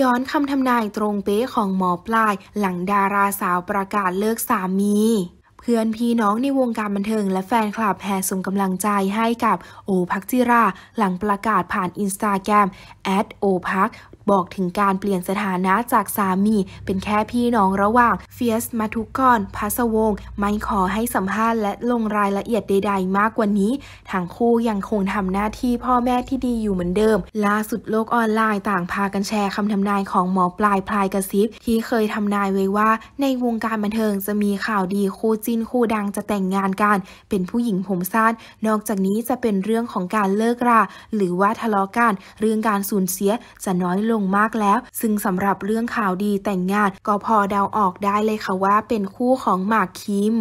ย้อนคำทำนายตรงเป๊ะของหมอปลายหลังดาราสาวประกาศเลิกสามีเพื่อนพี่น้องในวงการบันเทิงและแฟนคลับแห่ส่งกำลังใจให้กับโอพักจิราหลังประกาศผ่านอินสตาแกรม o p a k บอกถึงการเปลี่ยนสถานะจากสามี เป็นแค่พี่น้องระหว่างเฟียสมาทุกอนพัสวง ไม่ขอให้สัมภาษณ์และลงรายละเอียดใดๆมากกว่านี้ทั้งคู่ยังคงทำหน้าที่พ่อแม่ที่ดีอยู่เหมือนเดิมล่าสุดโลกออนไลน์ต่างพากันแชร์คำทำนายของหมอปลายพลายกระซิบที่เคยทำนายไว้ว่าในวงการบันเทิงจะมีข่าวดีคู่จินคู่ดังจะแต่งงานกันเป็นผู้หญิงผมสั้นนอกจากนี้จะเป็นเรื่องของการเลิกรา หรือว่าทะเลาะกันเรื่องการสูญเสียจะน้อยลงมากแล้ว ซึ่งสำหรับเรื่องข่าวดีแต่งงานก็พอเดาออกได้เลยค่ะว่า เป็นคู่ของหมากคิม